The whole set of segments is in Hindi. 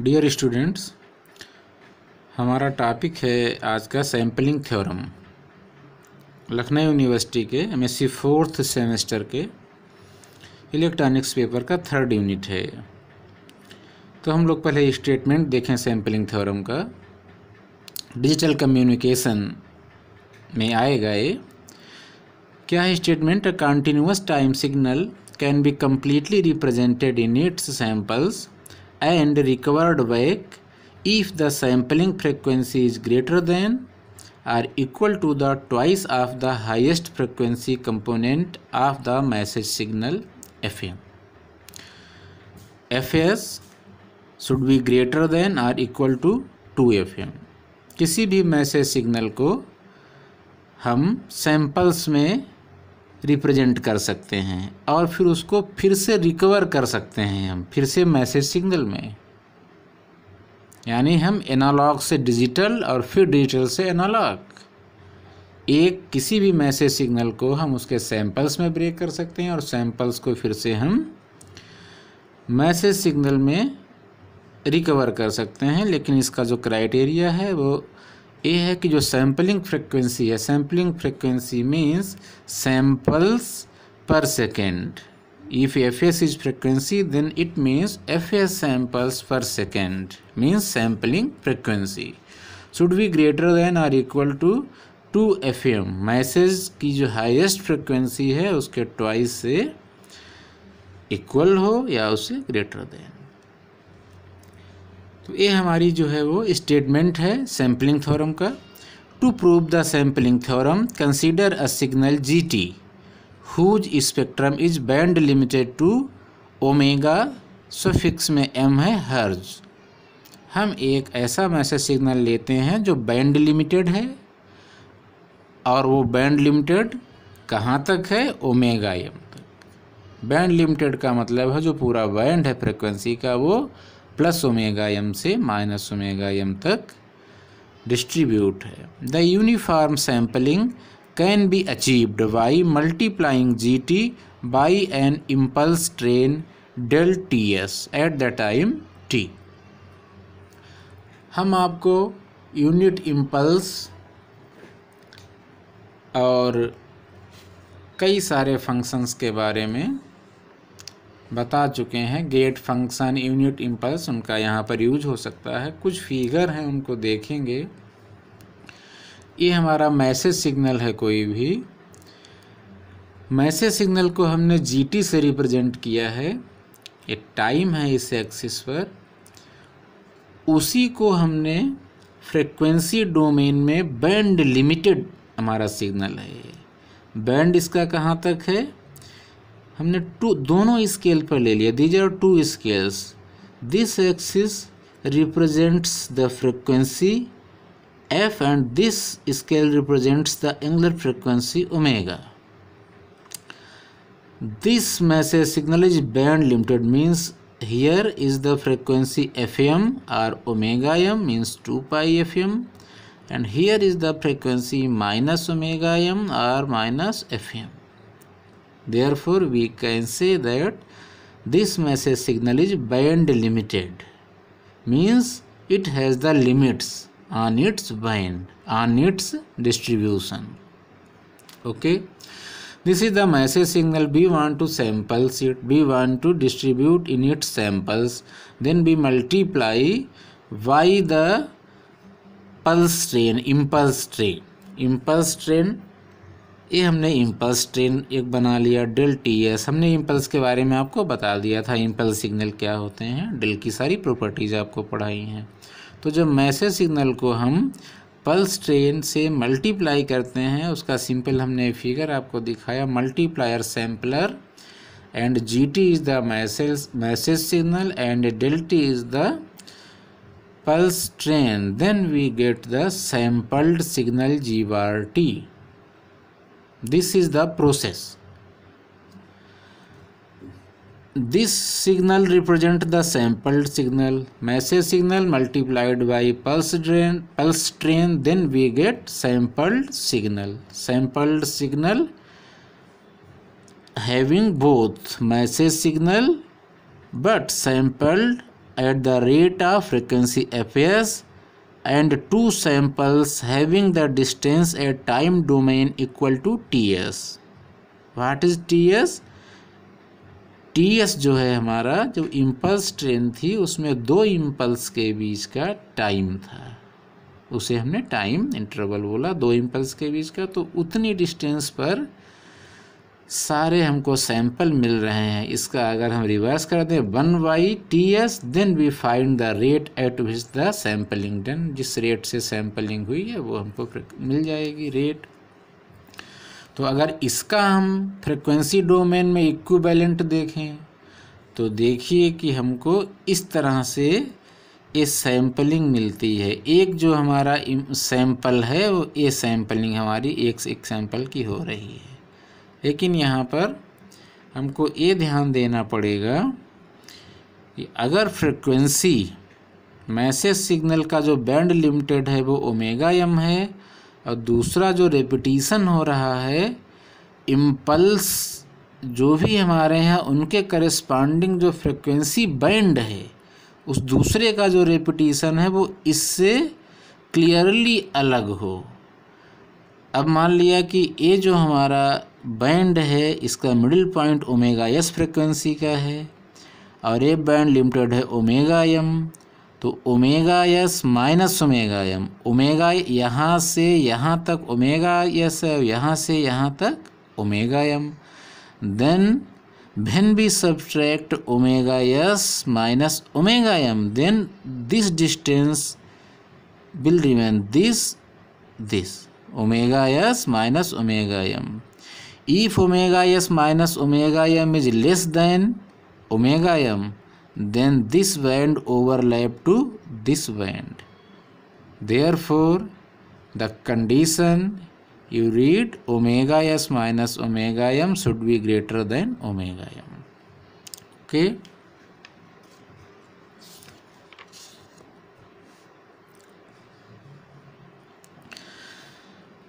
डियर स्टूडेंट्स हमारा टॉपिक है आज का सैम्पलिंग थ्योरम लखनऊ यूनिवर्सिटी के एम एस फोर्थ सेमेस्टर के इलेक्ट्रॉनिक्स पेपर का थर्ड यूनिट है तो हम लोग पहले स्टेटमेंट देखें सैम्पलिंग थ्योरम का डिजिटल कम्युनिकेशन में आएगा ये क्या statement a continuous time signal can be completely represented in its samples and recovered back if the sampling frequency is greater than or equal to the twice of the highest frequency component of the message signal FM. FS should be greater than or equal to 2 FM. किसी भी मैसेज सिग्नल को हम सैंपल्स में रिप्रेजेंट कर सकते हैं और फिर उसको फिर से रिकवर कर सकते हैं हम फिर से मैसेज सिग्नल में यानी हम एनालॉग से डिजिटल और फिर डिजिटल से एनालॉग एक किसी भी मैसेज सिग्नल को हम उसके सैंपल्स में ब्रेक कर सकते हैं और सैंपल्स को फिर से हम मैसेज सिग्नल में रिकवर कर सकते हैं लेकिन इसका जो क्राइटेरिया है वो ये है कि जो सैम्पलिंग फ्रिक्वेंसी है sampling frequency means samples per second if F S is frequency then it means F S samples per second means sampling frequency should be greater than or equal to two F M message की जो हाइस्ट फ्रिक्वेंसी है उसके ट्वाइस से इक्वल हो या उसे ग्रेटर देन तो ये हमारी जो है वो स्टेटमेंट है सैम्पलिंग थ्योरम का to prove the sampling theorem consider a signal G T whose spectrum is band limited to omega suffix में एम है हर्ज हम एक ऐसा मैसेज सिग्नल लेते हैं जो बैंड लिमिटेड है और वो बैंड लिमिटेड कहाँ तक है ओमेगा एम तक बैंड लिमिटेड का मतलब है जो पूरा बैंड है फ्रिक्वेंसी का वो प्लस ओमेगा एम से माइनस ओमेगा एम तक डिस्ट्रीब्यूट है the uniform sampling can be achieved by multiplying G T by an impulse train del T S at the time T हम आपको यूनिट इम्पल्स और कई सारे फंक्शंस के बारे में बता चुके हैं गेट फंक्शन यूनिट इम्पल्स उनका यहाँ पर यूज हो सकता है कुछ फिगर हैं उनको देखेंगे ये हमारा मैसेज सिग्नल है कोई भी मैसेज सिग्नल को हमने जीटी से रिप्रेजेंट किया है ये टाइम है इस एक्सिस पर उसी को हमने फ्रीक्वेंसी डोमेन में बैंड लिमिटेड हमारा सिग्नल है बैंड इसका कहाँ तक है हमने टू दोनों स्केल पर ले लिया these are two scales this axis represents the frequency F and this scale represents the angular frequency omega this message signal is band limited means here is the frequency F M or omega M means two pi F M and here is the frequency minus omega M or minus F M Therefore, we can say that this message signal is band limited. Means it has the limits on its band, on its distribution. Okay. This is the message signal. We want to sample it. We want to distribute in its samples. Then we multiply by the pulse train, impulse train. Impulse train ये हमने इम्पल्स ट्रेन एक बना लिया डिल टी एस हमने इम्पल्स के बारे में आपको बता दिया था इम्पल्स सिग्नल क्या होते हैं डिल की सारी प्रॉपर्टीज़ आपको पढ़ाई हैं तो जब मैसेज सिग्नल को हम पल्स ट्रेन से मल्टीप्लाई करते हैं उसका सिंपल हमने फिगर आपको दिखाया multiplier sampler and G T is the message message signal and del T is the pulse train then we get the sampled signal G bar T this is the process this signal represent the sampled signal message signal multiplied by pulse train pulse train then we get sampled signal sampled signal having both message signal but sampled at the rate of frequency fs and two samples having the distance at time domain equal to ts what is ts ts जो है हमारा जो इम्पल्स ट्रेन थी उसमें दो इम्पल्स के बीच का टाइम था उसे हमने टाइम इंटरवल बोला दो इम्पल्स के बीच का तो उतनी डिस्टेंस पर सारे हमको सैंपल मिल रहे हैं इसका अगर हम रिवर्स कर दें one by T S then we find the rate at which the sampling done जिस रेट से सैम्पलिंग हुई है वो हमको मिल जाएगी रेट तो अगर इसका हम फ्रिक्वेंसी डोमेन में इक्विवेलेंट देखें तो देखिए कि हमको इस तरह से ये सैम्पलिंग मिलती है एक जो हमारा सैंपल है वो ए सैंपलिंग हमारी एक से एक सैंपल की हो रही है लेकिन यहाँ पर हमको ये ध्यान देना पड़ेगा कि अगर फ्रिक्वेंसी मैसेज सिग्नल का जो बैंड लिमिटेड है वो ओमेगा एम है और दूसरा जो रेपिटीसन हो रहा है इम्पल्स जो भी हमारे यहाँ उनके करस्पांडिंग जो फ्रिक्वेंसी बैंड है उस दूसरे का जो रेपिटीसन है वो इससे क्लियरली अलग हो अब मान लिया कि ये जो हमारा बैंड है इसका middle point omega S frequency का है और ए बैंड लिमिटेड है ओमेगा एम तो omega S minus omega M omega यहाँ से यहाँ तक ओमेगा एस है यहाँ से यहाँ तक omega M then when be subtract omega S minus omega M then this distance will remain this this omega S minus omega M if omega s minus omega m is less than omega m then this band overlap to this band therefore the condition you read omega s minus omega m should be greater than omega m okay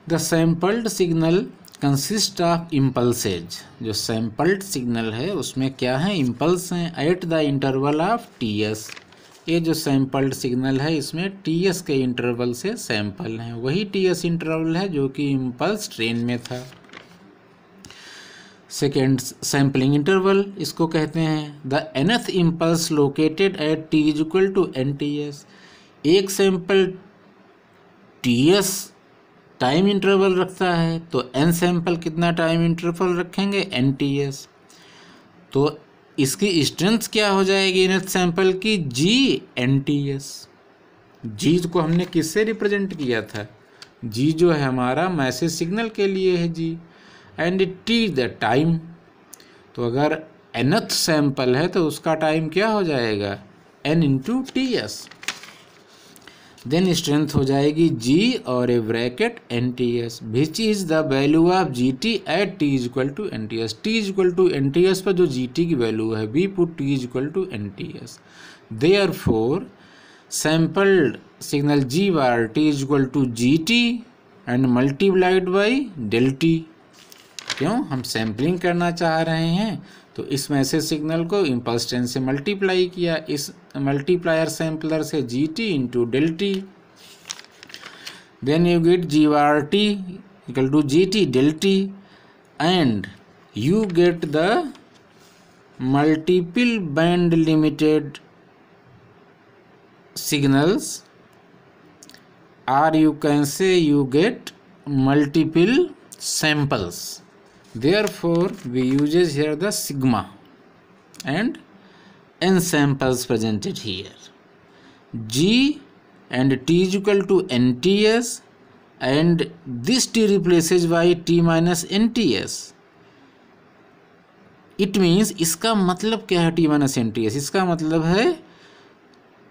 the sampled signal consist of impulses जो सैम्पल्ड सिग्नल है उसमें क्या है इम्पल्स हैं at the interval of T S ये जो सैम्पल्ड सिग्नल है इसमें टी एस के इंटरवल से सैम्पल हैं वही टी एस इंटरवल है जो कि इम्पल्स ट्रेन में था सेकेंड सैम्पलिंग इंटरवल इसको कहते हैं the nth impulse located at T is equal to N T S एक sample T S time interval रखता है तो एन सैंपल कितना टाइम इंटरवल रखेंगे एन टी एस तो इसकी स्ट्रेंथ क्या हो जाएगी इन सैंपल की G N T S G को हमने किससे रिप्रेजेंट किया था जी जो है हमारा मैसेज सिग्नल के लिए है G and T the time तो अगर एनथ सैंपल है तो उसका टाइम क्या हो जाएगा N into T S then strength हो जाएगी जी और a bracket N T S which is the value of G T at T is equal to N T S T is equal to N T S पर जो जी टी की वैल्यू है we put T is equal to N T S they are for sampled signal G bar T is equal to G T and multiplied by del T क्यों हम सैम्पलिंग करना चाह रहे हैं तो इस मैसेज सिग्नल को इम्पल्स टेन से मल्टीप्लाई किया इस मल्टीप्लायर सैम्पलर से G T into del T then you get G R T equal to G T del T and you get the multiple band limited signals or you can say you get multiple samples therefore we uses here the sigma and n samples presented here g and t is equal to nts and this t replaces by t minus nts it means इसका मतलब क्या है T minus N T S इसका मतलब है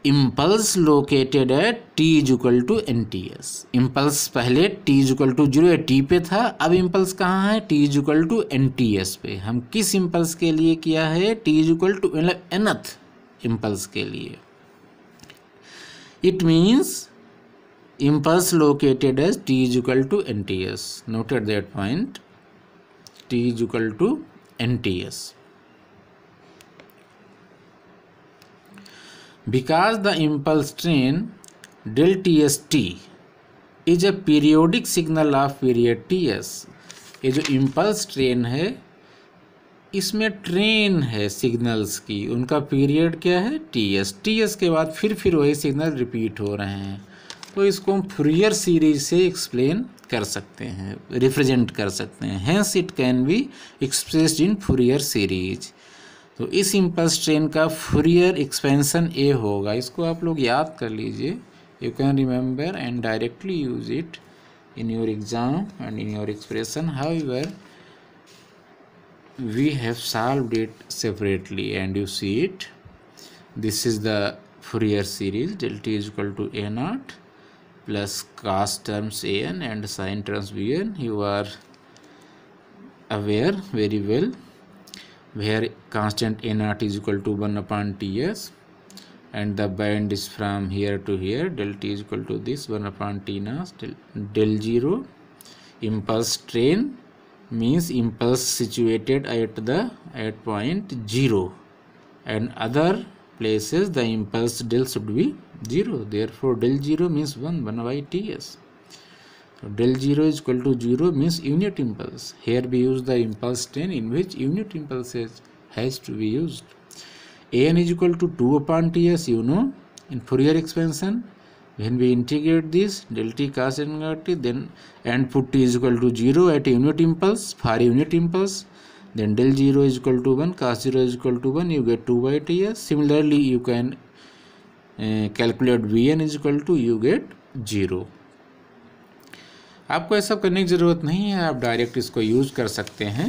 impulse located at T is equal to N T S impulse पहले T is equal to zero T पे था अब इम्पल्स कहाँ है T is equal to N T S पे हम किस इम्पल्स के लिए किया है टी इज इक्वल टू मतलब एनथ इम्पल्स के लिए it means impulse located as T is equal to N T S noted that point T is equal to N T S because the impulse train del T S T is a periodic signal of period T S ये जो इम्पल्स ट्रेन है इसमें ट्रेन है सिग्नल्स की उनका पीरियड क्या है टी एस टी एस के बाद फिर फिर वही सिग्नल रिपीट हो रहे हैं तो इसको हम फ्रियर सीरीज से एक्सप्लेन कर सकते हैं रिप्रेजेंट कर सकते हैं hence it can be expressed in Fourier series तो इस इम्पल्स ट्रेन का फ्रियर एक्सपेंसन ए होगा इसको आप लोग याद कर लीजिए you can remember and directly use it in your exam and in your expression how your we have solve it separately and you see it this is the Fourier series del T is equal to A naught plus cos terms A N and sine terms B N you are aware very well where constant nr is equal to 1 upon ts and the band is from here to here del t is equal to this 1 upon t naught del, del 0 impulse train means impulse situated at the at point 0 and other places the impulse del should be 0 therefore del 0 means 1 1 by ts So del 0 is equal to 0 means unit impulse. Here we use the impulse 10 in which unit impulse has, has to be used. An is equal to 2 upon T as you know in Fourier expansion. When we integrate this del t cos t then and put t is equal to 0 at unit impulse for unit impulse then del 0 is equal to 1 cos 0 is equal to 1 you get 2 by t as similarly you can uh, calculate vn is equal to you get 0 आपको ऐसा करने की ज़रूरत नहीं है आप डायरेक्ट इसको यूज़ कर सकते हैं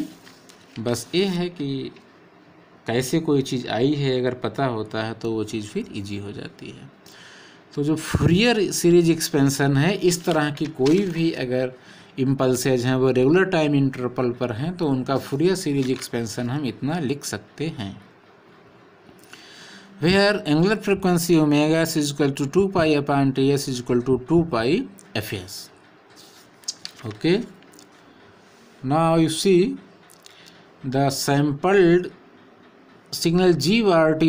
बस ये है कि कैसे कोई चीज़ आई है अगर पता होता है तो वो चीज़ फिर इजी हो जाती है तो जो फ्रियर सीरीज एक्सपेंसन है इस तरह की कोई भी अगर इम्पल्सेज हैं वो रेगुलर टाइम इंटरपल पर हैं तो उनका फ्रियर सीरीज एक्सपेंसन हम इतना लिख सकते हैं we are angular frequency omega is equal to two pi upon T S is equal to two pi F S okay now you see the sampled signal t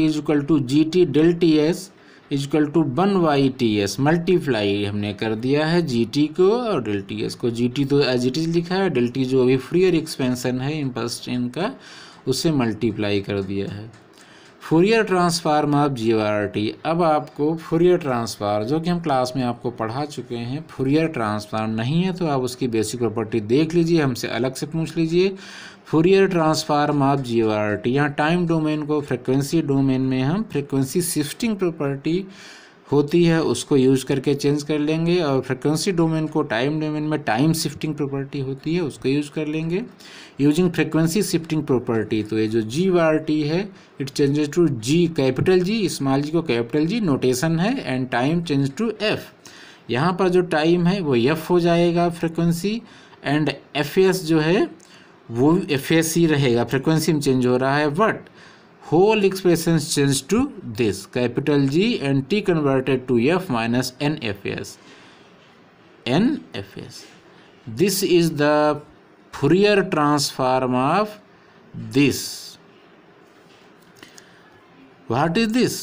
is equal to gt del ts is equal to one by T S multiply हमने कर दिया है जी टी को और डेल टी एस को जी टी तो एज इट इज लिखा है डेल टी जो अभी फ्री और एक्सपेंसन है इम्पर्स ट्रेन का उसे मल्टीप्लाई कर दिया है Fourier transform of G R T अब आपको फूरियर ट्रांसफार जो कि हम क्लास में आपको पढ़ा चुके हैं फूरियर ट्रांसफार्म नहीं है तो आप उसकी बेसिक प्रॉपर्टी देख लीजिए हमसे अलग से पूछ लीजिए Fourier transform of G R T यहाँ टाइम डोमेन को फ्रिक्वेंसी डोमेन में हम फ्रिक्वेंसी शिफ्टिंग प्रॉपर्टी होती है उसको यूज़ करके चेंज कर लेंगे और फ्रिक्वेंसी डोमेन को टाइम डोमेन में टाइम शिफ्टिंग प्रॉपर्टी होती है उसको यूज़ कर लेंगे यूजिंग फ्रिक्वेंसी शिफ्टिंग प्रॉपर्टी तो ये जो जी वार टी है it changes to G capital G small G को कैपिटल जी नोटेशन है and time change to F यहाँ पर जो टाइम है वो एफ हो जाएगा फ्रिक्वेंसी एंड एफ एस जो है वो एफ एस ही रहेगा फ्रिक्वेंसी में चेंज हो रहा है but whole expressions change to this capital G and T converted to F minus NFS NFS this is the Fourier transform of this what is this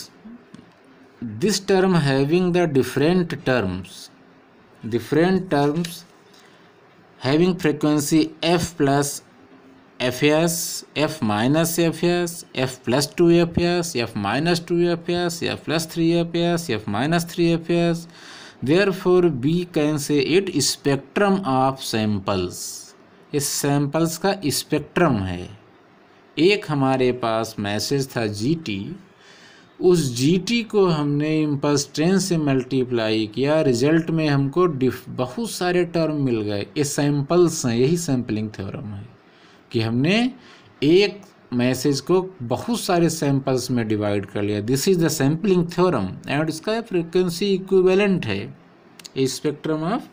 this term having the different terms different terms having frequency f plus F S F minus F S F plus two F S F minus two F S F plus three F S F minus three F S therefore we can say it spectrum of samples इस सैम्पल्स का स्पेक्ट्रम है एक हमारे पास मैसेज था टी उस टी को हमने इम्पल्स ट्रेन से मल्टीप्लाई किया रिजल्ट में हमको बहुत सारे टर्म मिल गए ये सैम्पल्स हैं यही सैम्पलिंग थ्योरम है कि हमने एक मैसेज को बहुत सारे सैंपल्स में डिवाइड कर लिया this is the sampling theorem and इसका फ्रिक्वेंसी इक्विवेलेंट है spectrum of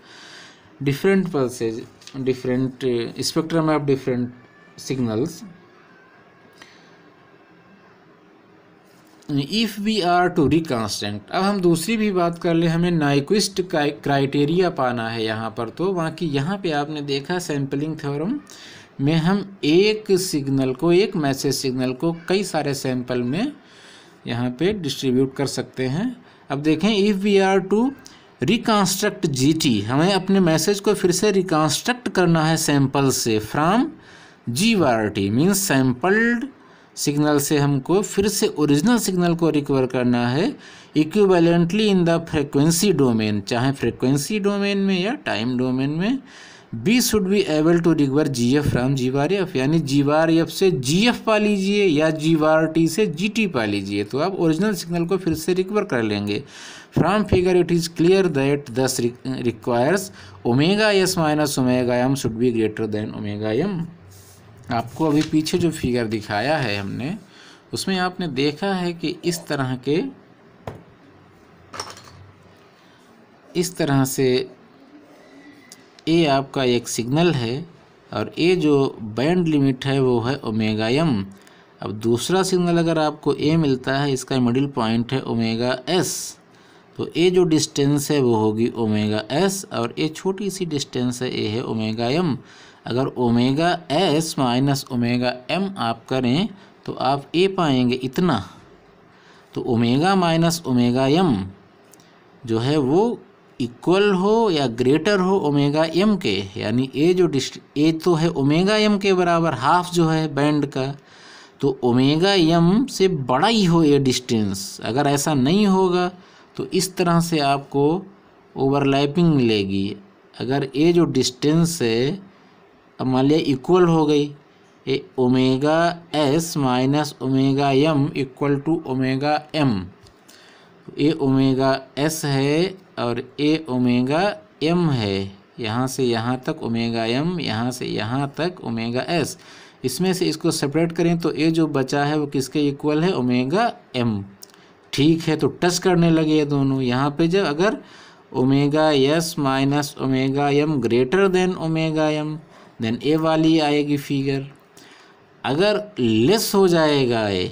different pulses different spectrum of different signals if we are to reconstruct अब हम दूसरी भी बात कर ले हमें नाइक्विस्ट क्राइटेरिया पाना है यहाँ पर तो वहाँ की यहाँ पे आपने देखा सैम्पलिंग थ्योरम में हम एक सिग्नल को एक मैसेज सिग्नल को कई सारे सैंपल में यहाँ पे डिस्ट्रीब्यूट कर सकते हैं अब देखें if we are to reconstruct G हमें अपने मैसेज को फिर से रिकॉन्स्ट्रक्ट करना है सैंपल से from G R T means sampled signal से हमको फिर से ओरिजिनल सिग्नल को रिकवर करना है equivalently in the frequency domain चाहे फ्रिक्वेंसी डोमेन में या टाइम डोमेन में we should be able to recover G F from G R F यानी जी आर एफ से जी एफ पा लीजिए या जी आर टी से जी टी पा लीजिए तो आप ओरिजिनल सिग्नल को फिर से रिकवर कर लेंगे from figure it is clear that this requires omega S minus omega M should be greater than omega M आपको अभी पीछे जो फिगर दिखाया है हमने उसमें आपने देखा है कि इस तरह के इस तरह से ए आपका एक सिग्नल है और ए जो बैंड लिमिट है वो है ओमेगा एम अब दूसरा सिग्नल अगर आपको ए मिलता है इसका मिडिल पॉइंट है ओमेगा एस तो ए जो डिस्टेंस है वो होगी ओमेगा एस और ए छोटी सी डिस्टेंस है ए है ओमेगा एम अगर omega S minus omega M आप करें तो आप ए पाएंगे इतना तो ओमेगा माइनस ओमेगा एम जो है वो इक्वल हो या ग्रेटर हो ओमेगा एम के यानी ए जो डिस्ट ए तो है ओमेगा एम के बराबर हाफ जो है बैंड का तो ओमेगा एम से बड़ा ही हो ये डिस्टेंस अगर ऐसा नहीं होगा तो इस तरह से आपको ओवरलैपिंग मिलेगी अगर ए जो डिस्टेंस है अब मान लिया इक्वल हो गई A omega S minus omega M equal to omega M A omega S है और ए ओमेगा एम है यहाँ से यहाँ तक ओमेगा एम यहाँ से यहाँ तक ओमेगा एस इसमें से इसको सेपरेट करें तो ए जो बचा है वो किसके इक्वल है ओमेगा एम ठीक है तो टच करने लगे ये दोनों यहाँ पे जब अगर omega S minus omega M greater than omega M then A वाली आएगी फिगर अगर लेस हो जाएगा ए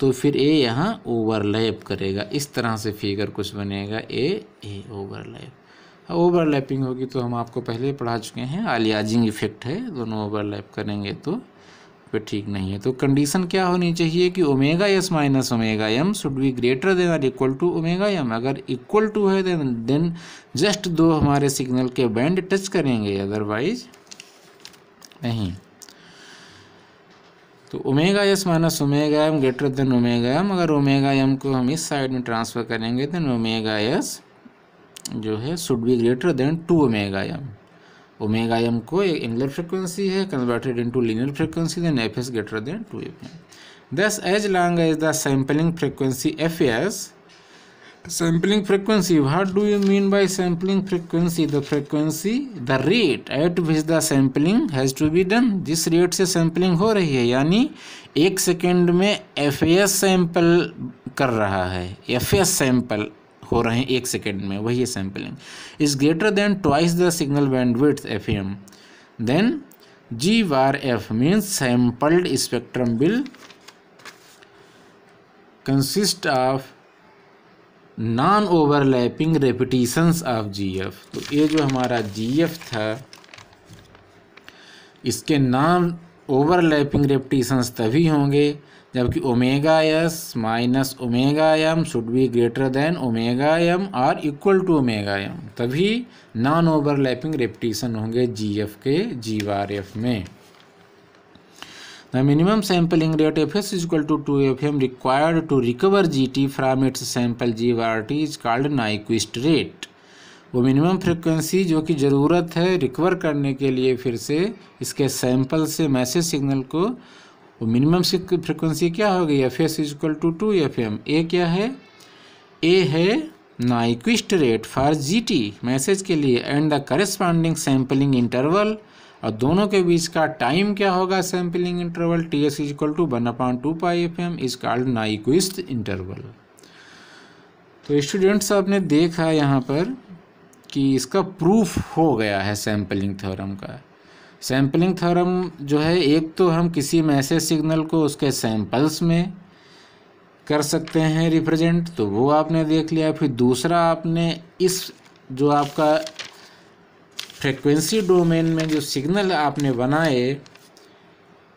तो फिर ए यहाँ ओवरलैप करेगा इस तरह से फिगर कुछ बनेगा ए ए ओवरलैप ओवरलैपिंग होगी तो हम आपको पहले पढ़ा चुके हैं आलियाजिंग इफेक्ट है दोनों ओवरलैप करेंगे तो फिर ठीक नहीं है तो कंडीशन क्या होनी चाहिए कि omega S minus omega M should be greater than और इक्वल टू ओमेगा एम अगर इक्वल टू है देन देन जस्ट दो हमारे सिग्नल के बैंड टच करेंगे अदरवाइज नहीं तो omega S minus omega M greater than omega M अगर ओमेगा एम को हम इस साइड में ट्रांसफ़र करेंगे देन ओमेगा एस जो है should be greater than two omega M omega M को एक एंगुलर फ्रिक्वेंसी है converted into linear frequency then F S greater than two F M thus as long as the sampling frequency F S Sampling frequency. What do you mean by sampling frequency? The frequency, the rate at which the sampling has to be done. जिस रेट से sampling हो रही है यानी एक सेकेंड में एफ एस सैम्पल कर रहा है एफ एस सैम्पल हो रहे हैं एक सेकेंड में वही है sampling is greater than twice the signal bandwidth F M then G वार F means sampled spectrum will consist of non overlapping repetitions of G F तो ये जो हमारा जीएफ था इसके नॉन ओवरलैपिंग रेपिटिशंस तभी होंगे जबकि omega S minus omega M should be greater than omega M or equal to omega M तभी नॉन ओवरलैपिंग रेपिटिशन होंगे जीएफ के जीवारएफ में the rate F S minimum to two F M required to recover G T from its sample G sample T is called Nyquist rate वो मिनिमम फ्रिक्वेंसी जो कि ज़रूरत है रिकवर करने के लिए फिर से इसके सैम्पल से मैसेज सिग्नल को वो मिनिमम फ्रिक्वेंसी क्या हो गई F S equal to two F M ए क्या है ए है Nyquist rate for G T message के लिए and the corresponding sampling interval और दोनों के बीच का टाइम क्या होगा sampling interval T S is equal to one upon two pi F M is called Nyquist interval तो स्टूडेंट्स आपने देखा यहाँ पर कि इसका प्रूफ हो गया है सैम्पलिंग थ्योरम का सैम्पलिंग थ्योरम जो है एक तो हम किसी मैसेज सिग्नल को उसके सैम्पल्स में कर सकते हैं रिप्रेजेंट तो वो आपने देख लिया फिर दूसरा आपने इस जो आपका फ्रिक्वेंसी डोमेन में जो सिग्नल आपने बनाए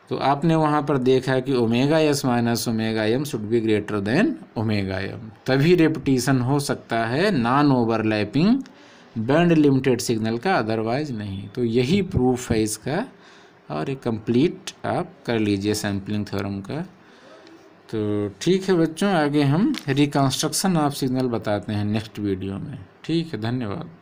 तो आपने वहाँ पर देखा कि omega S minus omega M should be greater than omega M तभी रेपटिशन हो सकता है non overlapping band limited signal का अदरवाइज नहीं तो यही प्रूफ है इसका और ये कंप्लीट आप कर लीजिए सैम्पलिंग थ्योरम का तो ठीक है बच्चों आगे हम रिकन्स्ट्रक्शन ऑफ सिग्नल बताते हैं नेक्स्ट वीडियो में ठीक है धन्यवाद